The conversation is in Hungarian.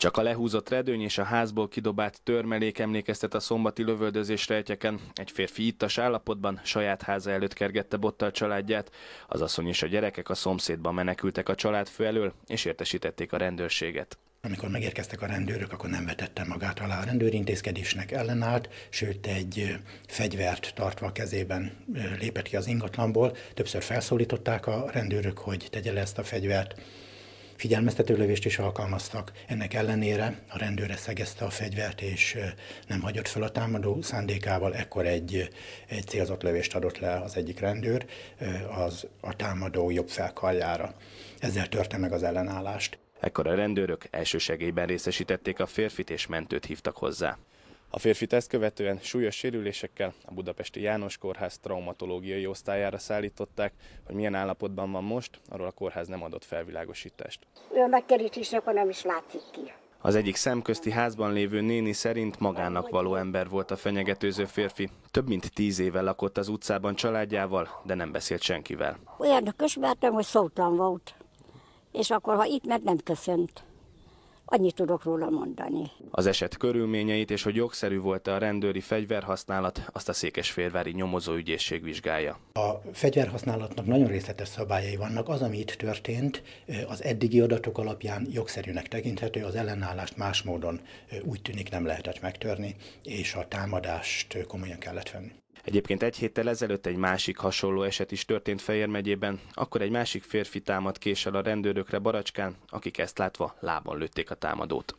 Csak a lehúzott redőny és a házból kidobált törmelék emlékeztet a szombati lövöldözés rejtjeken. Egy férfi ittas állapotban saját háza előtt kergette bottal családját. Az asszony és a gyerekek a szomszédban menekültek a fő elől, és értesítették a rendőrséget. Amikor megérkeztek a rendőrök, akkor nem vetette magát alá a rendőrintézkedésnek ellenállt, sőt egy fegyvert tartva a kezében lépett ki az ingatlanból. Többször felszólították a rendőrök, hogy tegye le ezt a fegyvert Figyelmeztető lövést is alkalmaztak. Ennek ellenére a rendőre szegezte a fegyvert, és nem hagyott fel a támadó szándékával. Ekkor egy, egy célzott lövést adott le az egyik rendőr az, a támadó jobb felkaljára. Ezzel törte meg az ellenállást. Ekkor a rendőrök elsősegélyben részesítették a férfit és mentőt hívtak hozzá. A férfit ezt követően súlyos sérülésekkel a budapesti János Kórház traumatológiai osztályára szállították, hogy milyen állapotban van most, arról a kórház nem adott felvilágosítást. Ő megkerítés, akkor nem is látszik ki. Az egyik szemközti házban lévő néni szerint magának való ember volt a fenyegetőző férfi. Több mint tíz éve lakott az utcában családjával, de nem beszélt senkivel. Olyan kösmertem, hogy szótlan volt. És akkor, ha itt meg nem köszönt. Annyit tudok róla mondani. Az eset körülményeit és hogy jogszerű volt a rendőri fegyverhasználat, azt a Székesférvári nyomozóügyészség vizsgálja. A fegyverhasználatnak nagyon részletes szabályai vannak. Az, ami itt történt, az eddigi adatok alapján jogszerűnek tekinthető, az ellenállást más módon úgy tűnik nem lehetett megtörni, és a támadást komolyan kellett venni. Egyébként egy héttel ezelőtt egy másik hasonló eset is történt Fejér megyében, akkor egy másik férfi támad késsel a rendőrökre Baracskán, akik ezt látva lábon lőtték a támadót.